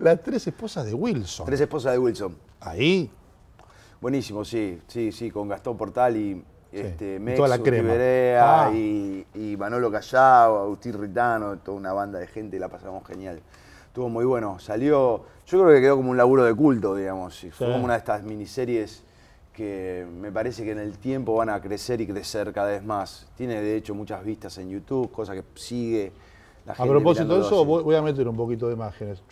Las tres esposas de Wilson. Tres esposas de Wilson. Ahí. Buenísimo, sí, sí, sí, con Gastón Portal y este, la crema. Ah. y, Manolo Callao, Agustín Ritano, toda una banda de gente, la pasamos genial. Estuvo muy bueno, salió, yo creo que quedó como un laburo de culto, digamos, fue como una de estas miniseries que me parece que en el tiempo van a crecer y crecer cada vez más. Tiene de hecho muchas vistas en YouTube, cosa que sigue. La gente a propósito de eso, voy a meter un poquito de imágenes.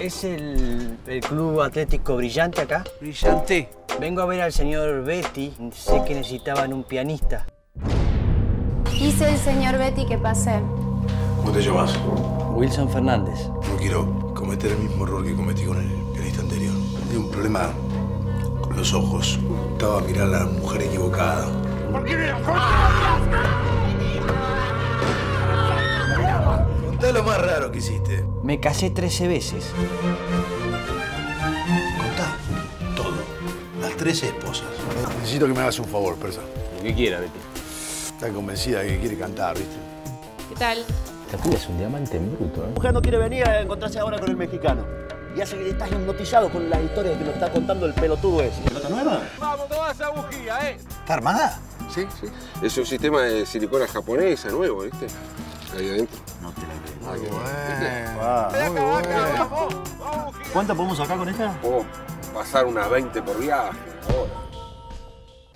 ¿Es el, el, club atlético brillante acá? Brillante. Vengo a ver al señor Betty. Sé que necesitaban un pianista. Dice el señor Betty que pasé. ¿Cómo te llamas? Wilson Fernández. No quiero cometer el mismo error que cometí con el pianista anterior. Tengo un problema con los ojos. Estaba mirando mirar a la mujer equivocada. es lo más raro que hiciste. Me casé 13 veces. Contá todo. Las 13 esposas. Necesito que me hagas un favor, Persa. Lo que quiera, Betty. Está convencida de que quiere cantar, ¿viste? ¿Qué tal? Esta es un diamante en bruto, ¿eh? La mujer no quiere venir a encontrarse ahora con el mexicano. Y hace que estás hipnotizado con las historias que nos está contando el pelotudo ese. ¿Pelota nueva? Vamos, toda esa bujía, ¿eh? ¿Está armada? Sí, sí. Es un sistema de silicona japonesa nuevo, ¿viste? Ahí adentro. No te la Ah, ¿Cuántas podemos sacar con esta? Puedo pasar unas 20 por viaje.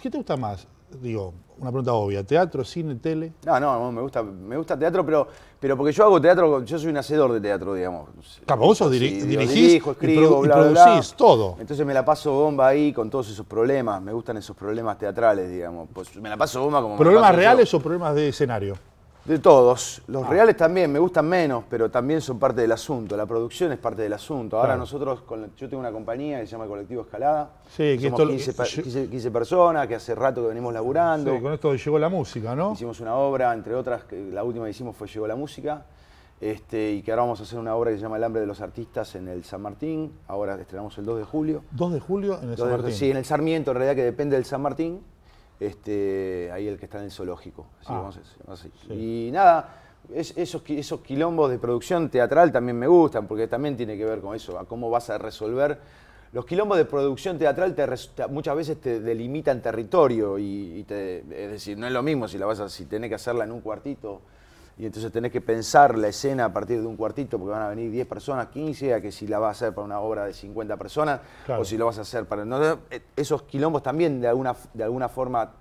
¿Qué te gusta más? Digo, una pregunta obvia. ¿Teatro, cine, tele? No, no, me gusta, me gusta teatro, pero, pero porque yo hago teatro, yo soy un hacedor de teatro, digamos. Claro, vos dirigís, dirijo, escribo, producís, todo. Entonces me la paso bomba ahí con todos esos problemas, me gustan esos problemas teatrales, digamos. Pues me la paso bomba como... ¿Problemas reales o problemas de escenario? De todos. Los ah. reales también me gustan menos, pero también son parte del asunto. La producción es parte del asunto. Ahora nosotros, yo tengo una compañía que se llama Colectivo Escalada. Sí, que Somos esto, 15, 15, personas, que hace rato que venimos laburando. Sí, con esto llegó la música, ¿no? Hicimos una obra, entre otras, que la última que hicimos fue Llegó la música. Este, y que ahora vamos a hacer una obra que se llama El hambre de los artistas en el San Martín. Ahora estrenamos el 2 de julio. ¿2 de julio en el San Martín? sí, en el Sarmiento, en realidad, que depende del San Martín este, ahí el que está en el zoológico. Ah, y nada, esos, esos quilombos de producción teatral también me gustan, porque también tiene que ver con eso, a cómo vas a resolver. Los quilombos de producción teatral muchas veces te delimitan territorio, y, es decir, no es lo mismo si la vas a, si tenés que hacerla en un cuartito y entonces tenés que pensar la escena a partir de un cuartito, porque van a venir 10 personas, 15, a que si la vas a hacer para una obra de 50 personas, o si lo vas a hacer para... Eh, esos quilombos también de alguna, de alguna forma,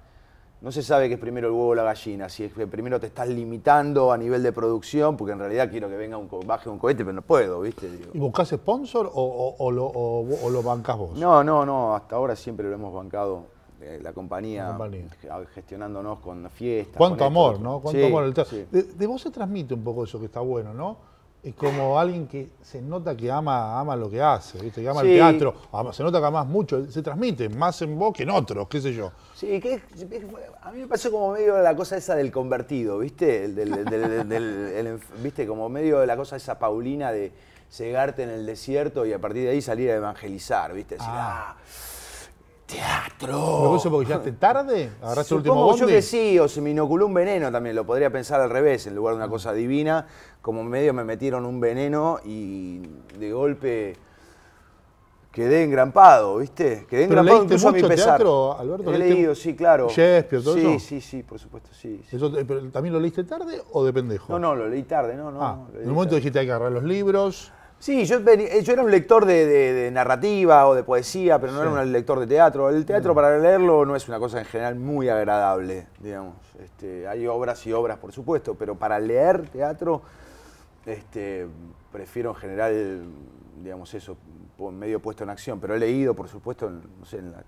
no se sabe qué es primero el huevo o la gallina, si primero te estás limitando a nivel de producción, porque en realidad quiero que venga un, baje un cohete, pero no puedo, ¿viste? ¿Y buscas sponsor o, lo, o, bancas vos? No, no, no, hasta ahora siempre lo hemos bancado eh, la compañía, eh, gestionándonos con fiestas. Cuánto amor, ¿no? Cuánto amor. De, vos se transmite un poco eso que está bueno, ¿no? Es como alguien que se nota que ama, ama lo que hace, ¿viste? que ama el teatro, se nota que ama mucho, se transmite más en vos que en otros, qué sé yo. Sí, que a mí me pasó como medio la cosa esa del convertido, ¿viste? ¿Viste? Como medio la cosa esa paulina de cegarte en el desierto y a partir de ahí salir a evangelizar, ¿viste? Decir, ah, ah ¡Teatro! Pero eso porque ya tarde, agarraste el último bondi. yo que sí, o se me inoculó un veneno también, lo podría pensar al revés, en lugar de una cosa divina, como medio me metieron un veneno y de golpe quedé engrampado, ¿viste? Quedé engrampado incluso a mi pesar. Teatro, Alberto, He leído, sí, claro. Shakespeare, todo sí, eso. Sí, sí, sí, por supuesto, sí. Eh, ¿También lo leíste tarde o de pendejo? No, no, lo leí tarde, no, no. Ah, en un momento dijiste hay que agarrar los libros. Sí, eh, yo, era un lector de, narrativa o de poesía, pero no era un lector de teatro. El teatro, para leerlo, no es una cosa en general muy agradable, digamos. Este, hay obras y obras, por supuesto, pero para leer teatro, este, prefiero en general, digamos, eso, medio puesto en acción, pero he leído, por supuesto, no sé, en la,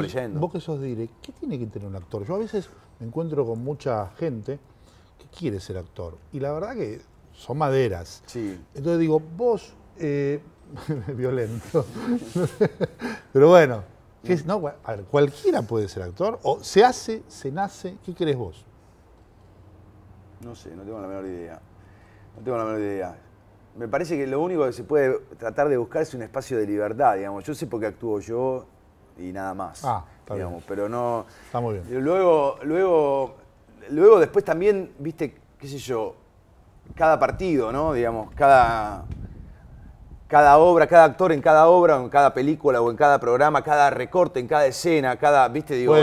leyendo. Vos que ¿qué tiene que tener un actor? Yo a veces me encuentro con mucha gente que quiere ser actor, y la verdad que son maderas. Sí. Entonces digo, vos, eh, violento, pero bueno, cualquiera puede ser actor, o se hace, se nace, ¿qué crees vos? No sé, no tengo la menor idea. No tengo la menor idea. Me parece que lo único que se puede tratar de buscar es un espacio de libertad, digamos. Yo sé por qué actúo yo y nada más. Ah, está digamos, pero no. Está bien. Luego, luego, luego después también, viste, qué sé yo, cada partido, ¿no? Digamos, cada, cada obra, cada actor en cada obra, en cada película, o en cada programa, cada recorte, en cada escena, cada, viste, digo,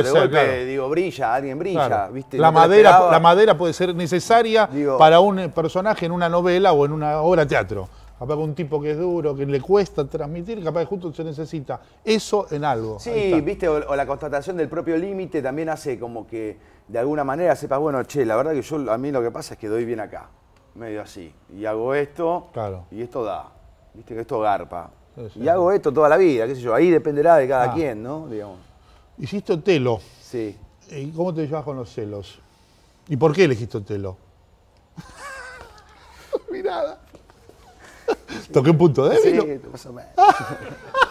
brilla, alguien brilla, viste. La, madera, la madera puede ser necesaria para un personaje en una novela o en una obra de teatro. Capaz un tipo que es duro, que le cuesta transmitir, capaz que justo se necesita eso en algo. Sí, viste, o, o la constatación del propio límite también hace como que de alguna manera sepas, bueno, che, la verdad que yo, a mí lo que pasa es que doy bien acá medio así. Y hago esto, y esto da. Viste que esto garpa. Y hago esto toda la vida, qué sé yo. Ahí dependerá de cada ah. quien, ¿no? Digamos. Hiciste telo. Sí. ¿Y cómo te llevas con los celos? ¿Y por qué elegiste telo? Mirada. Toqué un punto débil. Sí, más o menos.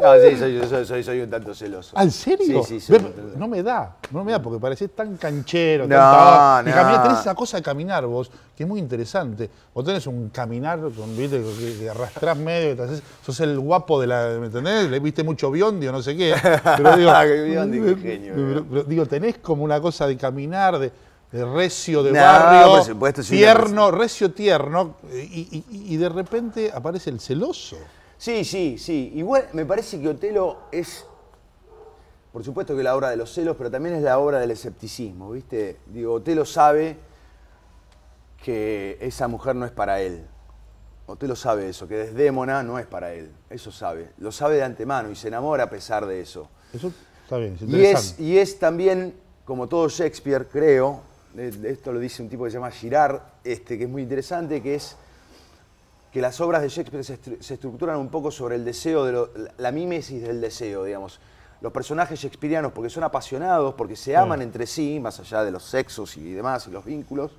No, sí, soy, soy, soy un tanto celoso. ¿Ah, ¿En serio? Sí, sí, no me da, no me da, porque parecés tan canchero. No, tan no. Y tenés esa cosa de caminar vos, que es muy interesante. Vos tenés un caminar con, ¿viste? Que, arrastrás medio, sos el guapo de la, ¿me entendés? Le viste mucho biondi o no sé qué. Pero digo, biondi, qué genio. Pero, digo, tenés como una cosa de caminar, de recio de no, barrio, supuesto, tierno, recio tierno, eh, y, de repente aparece el celoso. Sí, sí, sí. Igual me parece que Otelo es, por supuesto que la obra de los celos, pero también es la obra del escepticismo, ¿viste? Digo, Otelo sabe que esa mujer no es para él. Otelo sabe eso, que Desdémona no es para él. Eso sabe. Lo sabe de antemano y se enamora a pesar de eso. Eso está bien, es Y es, y es también, como todo Shakespeare, creo, eh, esto lo dice un tipo que se llama Girard, este, que es muy interesante, que es que las obras de Shakespeare se, estructuran un poco sobre el deseo, de la mimesis del deseo, digamos. Los personajes shakespearianos, porque son apasionados, porque se aman mm. entre sí, más allá de los sexos y demás, y los vínculos,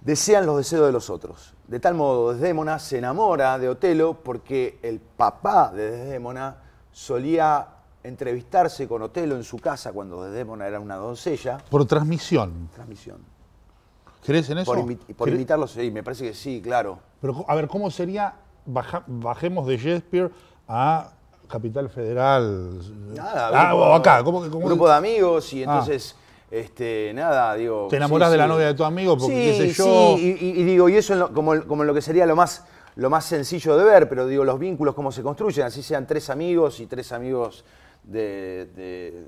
desean los deseos de los otros. De tal modo, Desdémona se enamora de Otelo porque el papá de Desdémona solía entrevistarse con Otelo en su casa cuando Desdémona era una doncella. Por transmisión. Transmisión. ¿Crees en eso? Por, invitarlos, sí, me parece que sí, claro. Pero, a ver, ¿cómo sería bajemos de Shakespeare a Capital Federal? Nada, ah, acá. ¿cómo, un grupo de amigos y ah. entonces... Este, nada, digo. Te enamoras de la novia de tu amigo porque sí, qué sé yo. Sí, y, digo, y eso como, en lo que sería lo más, lo más sencillo de ver, pero digo, los vínculos, cómo se construyen, así sean tres amigos y tres amigos de, de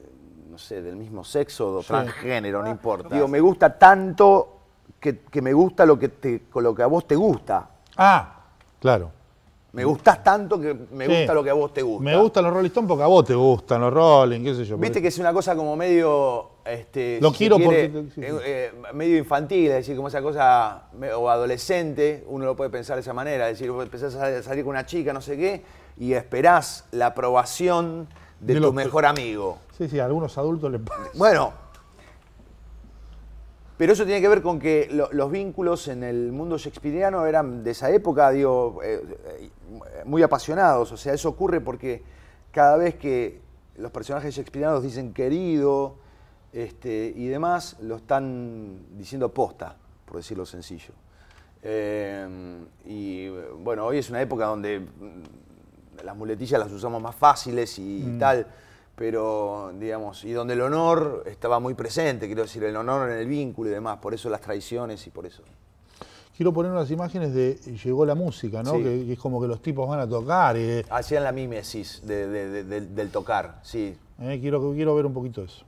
no sé, del mismo sexo, o transgénero, no ah, importa. Digo, me gusta tanto que, me gusta lo que, te, con lo que a vos te gusta. Ah, claro. Me gustas tanto que me gusta lo que a vos te gusta. Me gustan los Rolling porque a vos te gustan los Rolling, qué sé yo. Viste que es una cosa como medio... Este, lo quiero eh, eh, medio infantil, es decir, como esa cosa... O adolescente, uno lo puede pensar de esa manera. Es decir, empezás a salir con una chica, no sé qué, y esperás la aprobación de, tu mejor amigo. Sí, sí, a algunos adultos les Bueno, pero eso tiene que ver con que los vínculos en el mundo shakespeariano eran de esa época, digo, eh, eh, muy apasionados. O sea, eso ocurre porque cada vez que los personajes shakespearianos dicen querido este, y demás, lo están diciendo posta, por decirlo sencillo. Eh, y bueno, hoy es una época donde mm, las muletillas las usamos más fáciles y mm. tal pero digamos, y donde el honor estaba muy presente, quiero decir, el honor en el vínculo y demás, por eso las traiciones y por eso. Quiero poner unas imágenes de llegó la música, ¿no? Que, es como que los tipos van a tocar. Eh. Hacían la mimesis del, tocar, sí. Eh, quiero, quiero ver un poquito eso.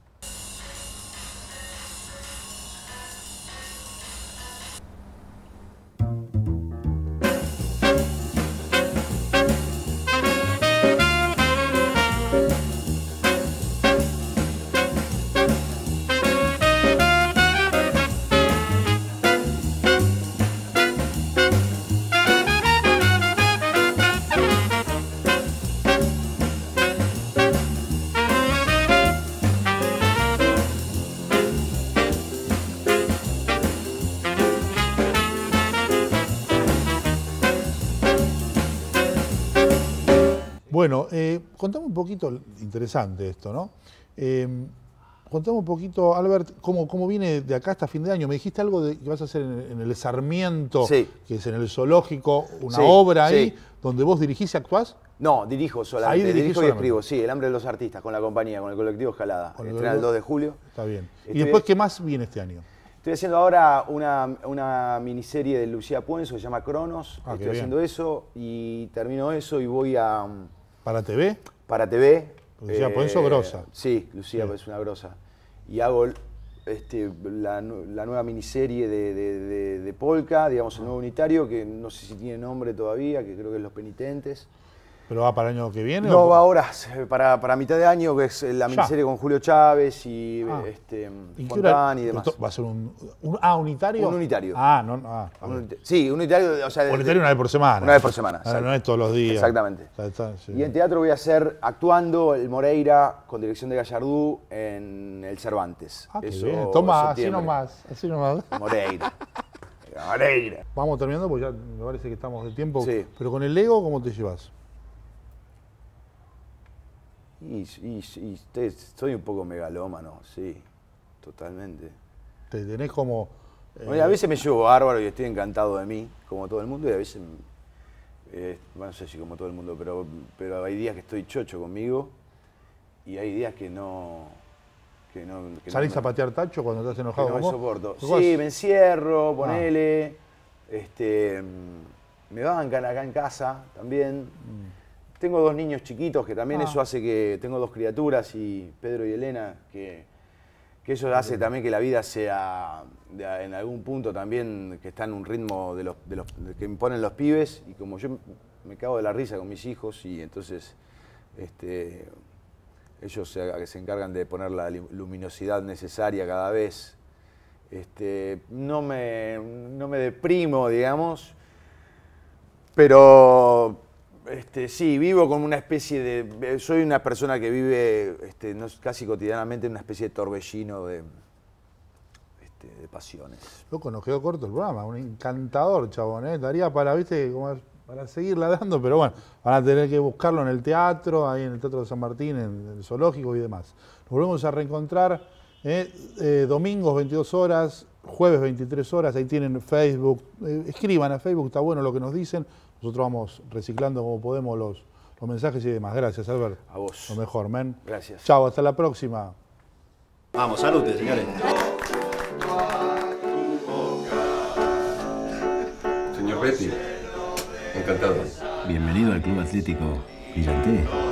poquito, interesante esto, ¿no? Eh, contame un poquito, Albert, ¿cómo, cómo viene de acá hasta fin de año. Me dijiste algo de que vas a hacer en, el Sarmiento, que es en el zoológico, una obra ahí, donde vos dirigís y actuás. No, dirijo solamente. Ahí dirijo y escribo, sí, El hambre de los artistas, con la compañía, con el colectivo Escalada. Estrena el 2 de julio. Está bien. ¿Y después qué más viene este año? Estoy haciendo ahora una, miniserie de Lucía Puenzo, que se llama Cronos. Ah, estoy haciendo eso y termino eso y voy a mm, ¿Para TV? Para TV. Lucía pues eh, grosa. Sí, Lucía pues es una grosa. Y hago este, la, nueva miniserie de, de, Polka, digamos, el nuevo unitario, que no sé si tiene nombre todavía, que creo que es Los Penitentes. ¿Pero va para el año que viene? No, va ahora, para, para, mitad de año, que es la miniserie con Julio Chávez y ah. Este, ¿Y, mm, y demás. ¿Va a ser un, un, ah, unitario? Un unitario. Ah, no, ah, un, sí, unitario, o Unitario una vez por semana. Una vez por semana, sea, No es todos los días. Exactamente. Y en teatro voy a hacer actuando El Moreira con dirección de Gallardú en El Cervantes. Ah, Eso, Toma, así nomás, así nomás. Moreira. Moreira. Vamos terminando porque ya me parece que estamos de tiempo. Sí. Pero con el ego, ¿cómo te llevas? Y, y, soy un poco megalómano, sí, totalmente. Te tenés como... a eh, veces me llevo bárbaro y estoy encantado de mí, como todo el mundo, y a veces, eh, bueno, no sé si como todo el mundo, pero, pero hay días que estoy chocho conmigo y hay días que no... Que no ¿Salís a patear tacho cuando estás enojado? no me soporto. Sí, me encierro, ponele. Ah. Este, mm, me bancan acá en casa también. Mm. Tengo dos niños chiquitos que también ah. eso hace que tengo dos criaturas y Pedro y Elena que, eso hace también que la vida sea en algún punto también que está en un ritmo de los, de los que imponen los pibes y como yo me cago de la risa con mis hijos y entonces este, ellos se, se encargan de poner la luminosidad necesaria cada vez. Este, no, no me deprimo, digamos, pero este, sí, vivo como una especie de... Eh, soy una persona que vive este, casi cotidianamente en una especie de torbellino de, este, de pasiones. Loco, nos quedó corto el programa, un encantador, chabón, ¿eh? Daría para, viste, para seguirla dando, pero bueno, van a tener que buscarlo en el teatro, ahí en el Teatro de San Martín, en el Zoológico y demás. Nos volvemos a reencontrar ¿eh? domingos 22 horas, jueves 23 horas, ahí tienen Facebook, escriban a Facebook, está bueno lo que nos dicen. Nosotros vamos reciclando como podemos los, los mensajes y demás. Gracias, Albert. A vos. Lo mejor, men. Gracias. Chao, hasta la próxima. Vamos, salute, señores. Señor Betty, encantado. Bienvenido al Club Atlético Villante.